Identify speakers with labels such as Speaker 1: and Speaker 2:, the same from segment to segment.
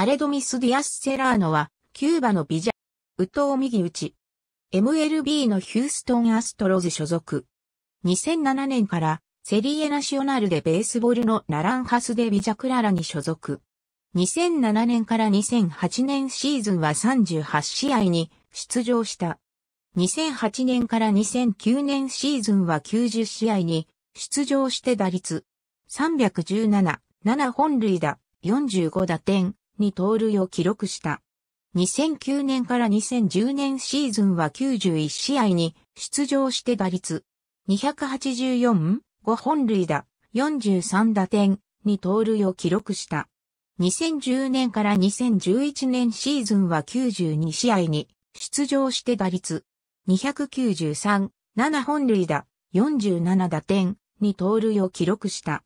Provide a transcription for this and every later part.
Speaker 1: アレドミス・ディアス・セラーノは、キューバのビジャ、ウトウ右打ち。MLB のヒューストン・アストロズ所属。2007年から、セリエナシオナルでベースボールのナランハスでビジャクララに所属。2007年から2008年シーズンは38試合に出場した。2008年から2009年シーズンは90試合に出場して打率317、7本塁打、45打点、に盗塁を記録した。2009年から2010年シーズンは91試合に出場して打率284、5本塁打、43打点に盗塁を記録した。2010年から2011年シーズンは92試合に出場して打率293、7本塁打、47打点に盗塁を記録した。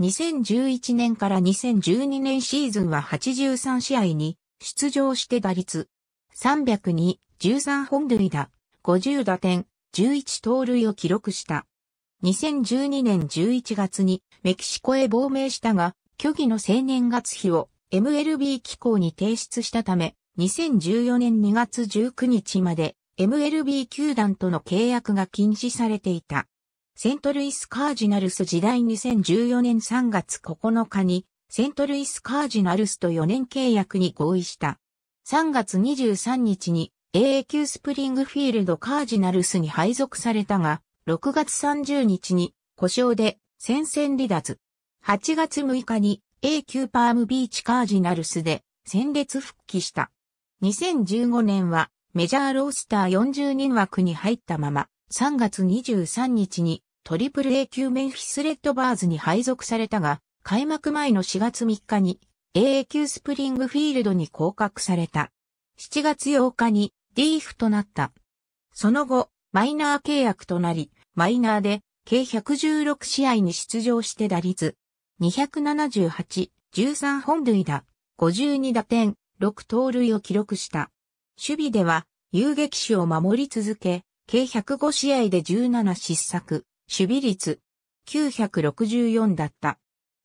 Speaker 1: 2011年から2012年シーズンは83試合に出場して打率302、13本塁打、50打点、11盗塁を記録した。2012年11月にメキシコへ亡命したが、虚偽の青年月日を MLB 機構に提出したため、2014年2月19日まで MLB 球団との契約が禁止されていた。セントルイス・カージナルス時代2014年3月9日に、セントルイス・カージナルスと4年契約に合意した。3月23日に AA 級スプリングフィールド・カージナルスに配属されたが、6月30日に故障で戦線離脱。8月6日に A 級パームビーチカージナルスで戦列復帰した。2015年はメジャーロースター40人枠に入ったまま3月23日にトリプル A 級メンフィスレッドバーズに配属されたが、開幕前の4月3日に AA 級スプリングフィールドに降格された。7月8日に D フとなった。その後、マイナー契約となり、マイナーで計116試合に出場して打率278、13本塁打、52打点、6盗塁を記録した。守備では遊撃手を守り続け、計105試合で17失策、守備率964だった。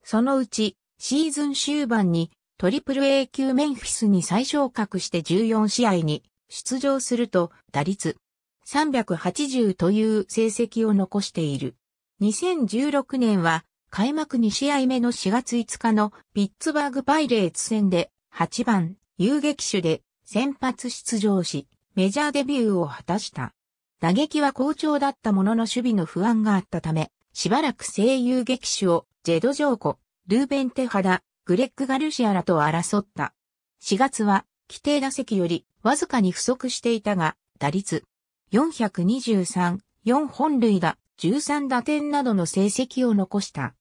Speaker 1: そのうち、シーズン終盤にトリプル A 級メンフィスに再昇格して14試合に出場すると打率380という成績を残している。2016年は開幕2試合目の4月5日のピッツバーグパイレーツ戦で8番遊撃手で先発出場しメジャーデビューを果たした。打撃は好調だったものの守備の不安があったため、しばらく声優劇手をジェド・ジョーコ、ルーベン・テハダ、グレッグ・ガルシアらと争った。4月は、規定打席よりわずかに不足していたが、打率423、4本塁打、13打点などの成績を残した。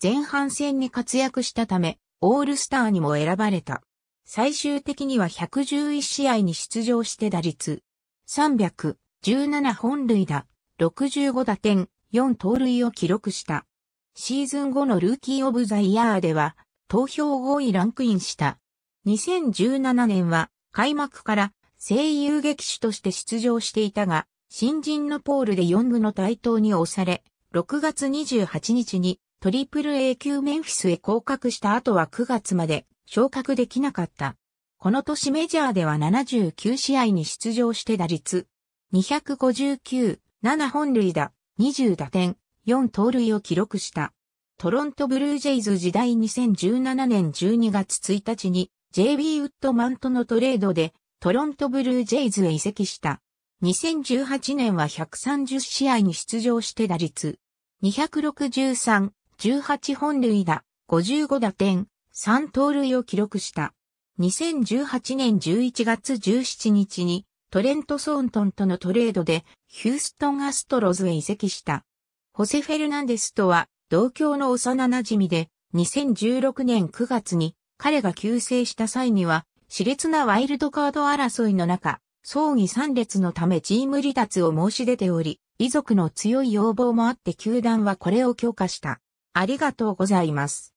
Speaker 1: 前半戦に活躍したため、オールスターにも選ばれた。最終的には111試合に出場して打率300、17本塁打、65打点、4盗塁を記録した。シーズン後のルーキーオブザイヤーでは、投票5位ランクインした。2017年は、開幕から声優劇手として出場していたが、新人のポールで4部の台頭に押され、6月28日にトリプル A 級メンフィスへ降格した後は9月まで昇格できなかった。この年メジャーでは79試合に出場して打率259、7本塁打、20打点、4盗塁を記録した。トロントブルージェイズ時代2017年12月1日に JB ウッドマントのトレードでトロントブルージェイズへ移籍した。2018年は130試合に出場して打率263、18本塁打、55打点、3盗塁を記録した。2018年11月17日にトレント・ソーントンとのトレードでヒューストン・アストロズへ移籍した。ホセ・フェルナンデスとは同郷の幼馴染で2016年9月に彼が救世した際には熾烈なワイルドカード争いの中、葬儀参列のためチーム離脱を申し出ており、遺族の強い要望もあって球団はこれを強化した。ありがとうございます。